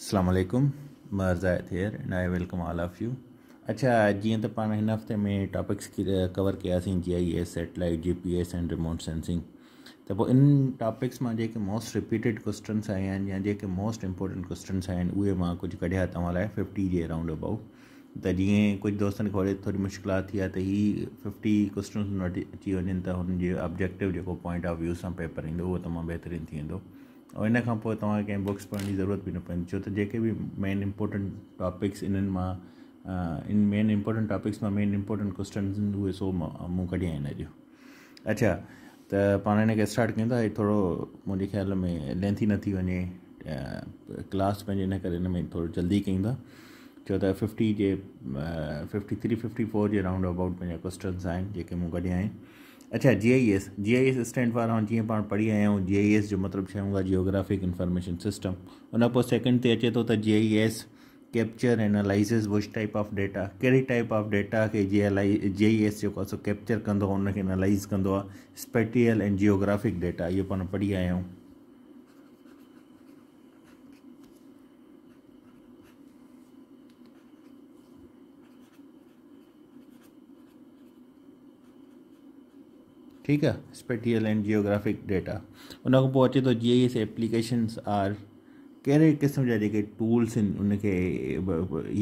असलकुम मर्जायत here and I welcome all of you अच्छा जी तो पा हिन हफ़्ते में टॉपिक्स कवर किया G I S satellite G P S and remote sensing तो इन टॉपिक्स में जेके मोस्ट रिपीटेड क्वेश्चन्स आया या जेके मोस्ट इंपॉर्टेंट क्वेश्चन आहिनि उहे मां कढिया तव्हां लाइ फिफ्टी जे अराउंड अबाउट तो जीअं कुछ दोस्त खे वरी मुश्किल थी आहे त फिफ्टी क्वेश्चन वटि अची वञनि त हुननि ऑब्जेक्टिव जेको पॉइंट ऑफ व्यू से पेपर ईंदो वो तमाम बेहतरीन थी वेंदो ऐं इन खां पोइ तव्हां कंहिं बुक्स पढ़ण जी ज़रूरत बि न पवंदी छो त जेके बि मेन इंपोर्टेंट टॉपिक्स इन्हनि मां इन मेन इंपोर्टेंट टॉपिक्स मां मेन इंपोर्टेंट क्वेश्चन आहिनि उहे सो मां मूं कढिया आहिनि हिन जो अच्छा त पाण हिनखे स्टार्ट कयूं था इहो थोरो मुंहिंजे ख़्याल में लेंथी न थी वञे क्लास पंहिंजे इन करे हिन में थोरो जल्दी कयूं छो त fifty J fifty three fifty four J round about मुंहिंजा क्वेश्चन्स आहिनि जेके मूं कढिया आहिनि अच्छा जी I S G I S stand for हाँ जो पा पढ़ी आया आहियूं जी आई एस जो मतलब छा हूंदो जियोग्राफिक इंफॉर्मेशन सिस्टम उन पोइ सेकेंड अचे तो G I S capture analysis which type of data कड़ी टाइप ऑफ डेटा के G I ji I S capture कह आहे एनालाइज़ कह स्पेटियल एंड जियोग्राफिक डेटा ये पा पढ़ी आया हूँ ठीक है स्पेटियल एंड जियोग्राफिक डेटा उन पहुंचे तो अचे एस जीअं एप्लीकेशन्स आर कड़े क़िस्म जो टूल्स उनके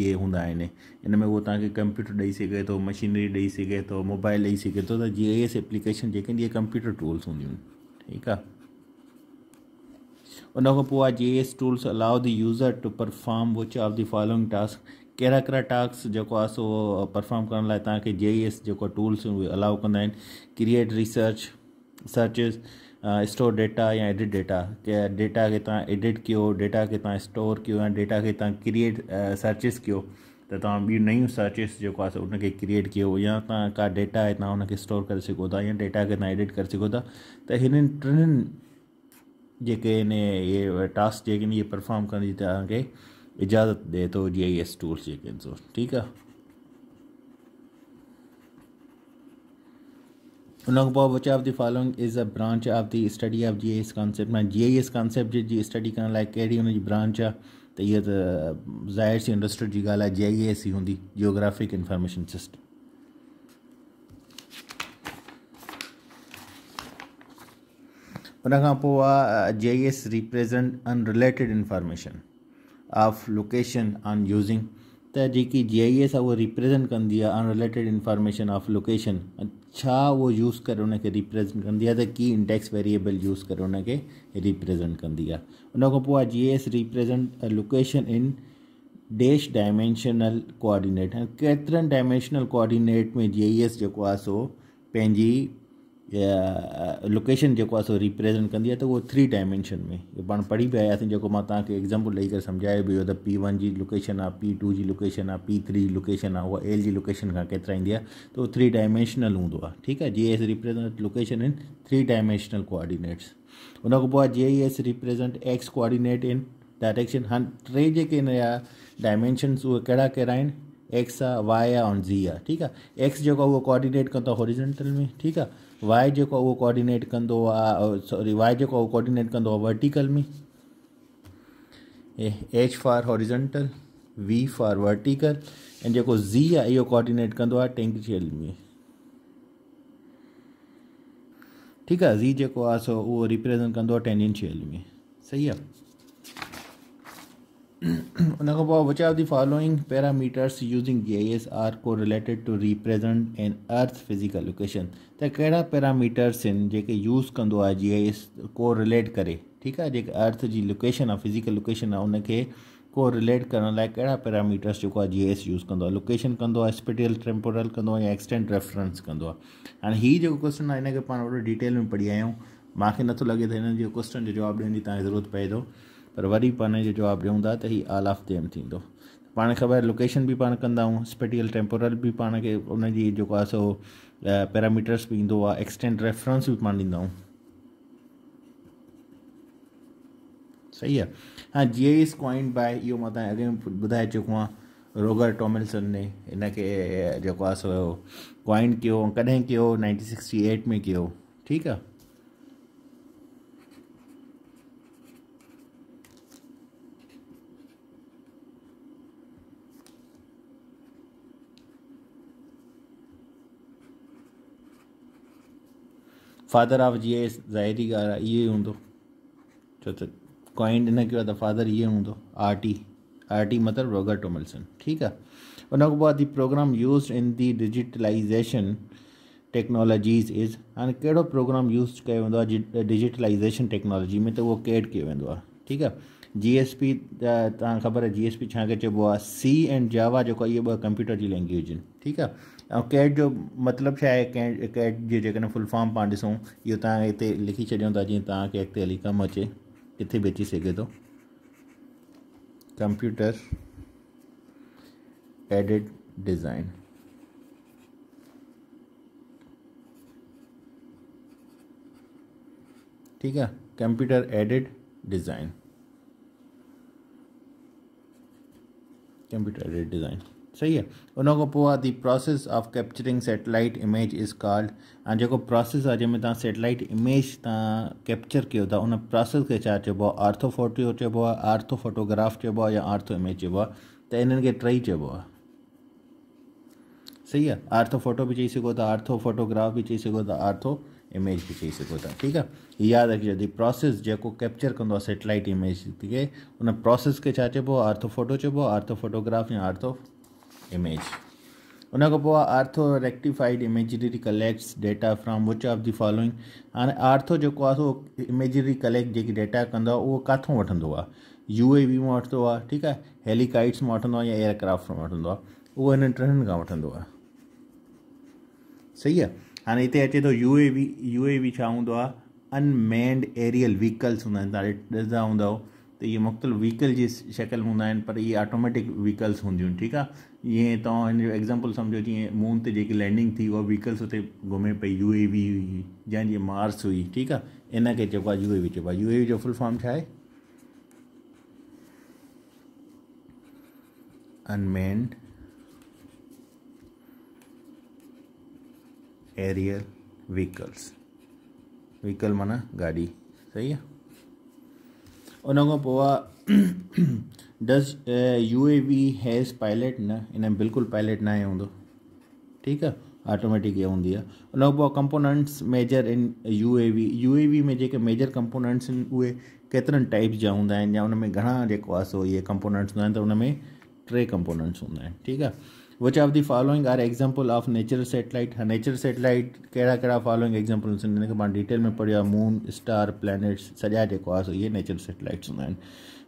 ये हूँ इन में वो तक कंप्यूटर दई सके तो मशीनरी दई सके तो मोबाइल दई सके तो जी एस एप्लीकेशन जेके ये कंप्यूटर टूल्स होंगे ठीक है उनको उन G S tools allow the user to perform which of the following task कहिड़ा कहिड़ा टास्क जेको आहे सो परफॉर्म करण लाइ तव्हांखे जे ई एस जेको टूल्स आहिनि उहे अलाउ कंदा आहिनि create research searches store data या एडिट डेटा के डेटा खे तव्हां एडिट कयो डेटा खे तव्हां स्टोर कयो या डेटा खे तव्हां क्रिएट सर्चिस कयो त तव्हां ॿियूं नयूं सर्चिस जेको आहे उनखे क्रिएट कयो या तव्हां का डेटा आहे तव्हां हुनखे स्टोर करे सघो था या डेटा खे तव्हां एडिट करे सघो था त हिननि टिनिनि जेके आहिनि इहे टास्क जेके आहिनि इहे परफॉर्म करण जी तव्हांखे इजाज़त दे तो जी आई एस टूल्स यकीन सो ठीक है उन्होंने खां बच्चे आप of the following is a branch of the study of G I S concept मां G I S concept G study करण लाइक कड़ी उन्होंने ब्रांच आ तो ये तो ज़ाहिर सी इंडस्ट्री की गाल जी आई एस ही होंगी जियोग्राफिक इंफॉर्मेशन सिस्टम उन G I S represent unrelated information of location on using त जेकी एस आहे उहा रिप्रेज़ेंट कंदी आहे अनरिलेटेड इंफॉर्मेशन ऑफ लोकेशन छा उहो यूज़ करे हुनखे रिप्रेज़ेंट कंदी आहे त की इंडेक्स वेरिएबल यूज़ करे हुनखे रिप्रेज़ेंट कंदी आहे उन खां पोइ आहे G S represent location in dash dimensional coordinate केतिरनि डायमेंशनल कोऑर्डिनेट में जी आई एस जेको आहे सो पंहिंजी लोकेशन जो आहे रिप्रेज़ेंट कंदी है तो वो थ्री डायमेंशन में इहो पा पढ़ी भी आयासी जो तक एग्ज़ाम्पल ॾेई करे भी तो पी वन की लोकेशन आ पी टू की लोकेशन आ पी थ्री की लोकेशन आ एल की लोकेशन का केतरा इंदी है तो थ्री डायमेंशनल हों ठीक है G S represent location in three dimensional coordinates उन जे E S represent X coordinate in direction हाँ टे जेके हिन जा डायमेंशन्स कड़ा कड़ा एक्स आ वाई आ ज़ी आहे एक्स जो वो उहो कोऑर्डिनेट में ठीक है वाई जेको आहे उहो कॉरी कंदो आहे सॉरी वाए जेको आहे उहो कंदो आहे वर्टिकल में H for horizontal V for vertical ऐं जेको ज़ी आहे इहो कॉर्डिनेट कंदो आहे में ठीकु आहे ज़ी जेको आहे सो उहो रिप्रेज़ेंट कंदो आहे टेंजेंशियल में सही आहे उनखां पोइ which of the following parameters using G I S are को related to represent in earth physical location त कहिड़ा पैरामीटर्स आहिनि जेके यूज़ कंदो आहे जी आई एस को रिलेट करे ठीकु आहे जेके अर्थ जी लोकेशन आहे फिज़िकल लोकेशन आहे उनखे को रिलेट करण लाइ कहिड़ा पैरामीटर्स जेको आहे जी एस यूज़ कंदो आहे लोकेशन कंदो आहे स्पेटियल टेम्पोरल कंदो आहे या एक्सटेंट रेफरेंस कंदो आहे हाणे हीउ जेको क्वेश्चन आहे हिनखे पाण वॾो डिटेल में पढ़ी आया आहियूं मूंखे नथो लॻे त हिन जो क्वेश्चन जो जवाबु ॾियण जी तव्हांखे ज़रूरत पए थो पर वरी पान जो जवाब ॾियूं तो त आल ऑफ देम पा ख़बर लोकेशन भी पा कंदा स्पेटिकल स्पेटियल टेम्पोरल भी पान के उनकी जो सो पैरामीटर्स भी एक्सटेंड रेफरेंस भी पाण दींदा सही है हाँ जी क्वाइंट बाय यो अगे बुधा चुको आहियां रोगर टॉमिल्सन ने इनके खे जेको सो कॉइन किया कॾहिं नाइनटीन सिक्सटी एट में किया ठीक है फादर ऑफ जी एस ज़ाहिरी ॻाल्हि ये हों ई हूंदो छो त कॉइंड फादर ये हों आर टी आर टी मतलब रोगर्टो मिल्सन ठीकु आहे उन खां पोइ the program use in the digitalization technologies is हाँ कड़ो प्रोग्राम यूज़ किया वो डिजिटलाइज़ेशन टेक्नोलॉजी में तो वो कैड किया वो ठीक है जी एस पी तबर ख़बर जी एस पी छा खे सी एंड जावा जो ये कंप्यूटर की लैंग्वेज ठीक है कैट जो मतलब छा आहे कैट कैट जी जेकॾहिं फुल फॉर्म पाण ॾिसूं इहो तव्हां हिते लिखी छॾियूं था जीअं तव्हांखे अॻिते हली कमु अचे किथे बेची सघे थो कंप्यूटर एडिड डिज़ाइन ठीक है computer aided design computer aided design सही है उन the process of capturing satellite image is called ऐं जेको प्रोसेस आ जैमें तुम सेटेलाइट इमेज तैप्चर कैप्चर उन प्रोसेस के चबो चइबो आर्थो फोटो चइबो आर्थो फोटोग्राफ चबो या आर्थो इमेज चब आहे त टई चइबो सही है आर्थो फोटो भी चई सघो आर्थो फोटोग्राफ भी चई सघो आर्थो इमेज भी चई सघो था है याद रखिए रखिजो दी प्रोसेस जो कैप्चर कह सैटेलाइट इमेज के उन प्रोसेस के चबो चइबो आर्थो फोटो चबो आर्थो फोटोग्राफ या आर्थो इमेज उन ortho rectified imagery collects data from which of the following हाँ आर्थो जो सो इमेजरी कलेक्ट जी डेटा कह कथों वो यू ए वी में वो ठीक है हेलीकॉट्स में वो या एयरक्राफ्ट में वो वो इन ट्रेन का वो सही है हाँ इतने अचे तो U A V U A V हों अनमेंड एरियल व्हीकल्स हूँ तेजा हों तो ये मुख्तलिफ़ व्हीकल की शक्ल हूँ पर ये ऑटोमेटिक व्हीकल्स होंद ठीक है इहे तव्हां हिन जो एग्ज़ाम्पल सम्झो जीअं मून ते जेकी लैंडिंग थी उहा व्हीकल्स हुते घुमे पई यू ए वी हुई या जीअं मार्स हुई ठीकु आहे इन खे चइबो आहे यू ए वी चइबो आहे यू ए वी जो फुल फॉर्म छा आहे अनमेंड एरियल व्हीकल्स व्हीकल माना गाॾी सही आहे उन खां पोइ आहे does U A V has pilot न इन बिल्कुल पायलट ना हों ठीक है ऑटोमेटिक ये होंगी उन components major in U A V U A V में जो मेजर कंपोनेंट्स आहिनि टाइप्स जा हूँ या उनमें घना जो सो ये कंपोनेंट्स हूँ तो उनमें टे कंपोनेंट्स हूँ ठीक है which are the following are example of natural satellite हाँ satellite कहिड़ा कड़ा कड़ा फॉलोइंग आहिनि डिटेल में पढ़ो मून स्टार प्लैनेट्स सजा जो आहे सो इहे नेचुरल सेटेलाइट्स हूँ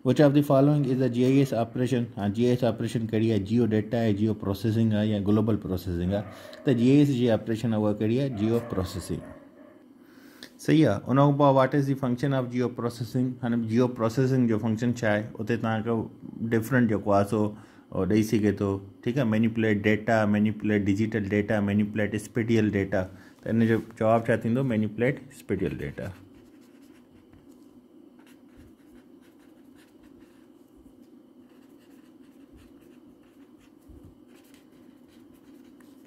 which of the following is a G I S operation हाँ जी आई एस ऑपरेशन कड़ी है जियो डेटा है जियो प्रोसेसिंग है या ग्लोबल प्रोसेसिंग है तो G I S G operation है वह कड़ी है जियो प्रोसेसिंग सही है उन खां what is the function of geo processing हाँ जियो प्रोसेसिंग जो फंक्शन छा आहे डिफरेंट जो सो और इसी सके तो ठीक है manipulate data manipulate digital data manipulate spatial data तो इन्हें जो जवाब चाहती हूँ तो मैनिपुलेट डेटा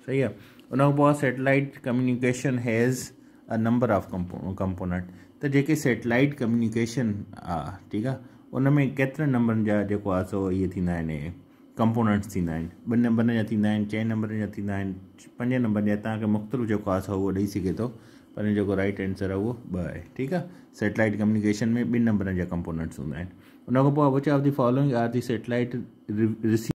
सही है उन्होंने बहुत communication has a number of component तो जी सैटेलाइट कम्युनिकेशन आहे ठीकु आहे उनमें केतिरनि नंबर जो ये थी सो इहे कंपोनेंट्स थींदा आहिनि ॿ नंबर जा थींदा आहिनि चएं नंबर जा थींदा आहिनि पंजे नंबर जा तव्हांखे मुख़्तलिफ़ जेको आहे उहो ॾेई सघे थो पर जेको राइट आंसर आहे उहो ॿ आहे ठीकु आहे सेटेलाइट कम्युनिकेशन में ॿिनि नंबरनि जा कंपोनेंट्स हूंदा आहिनि उन खां पोइ which of the following are the satellite receive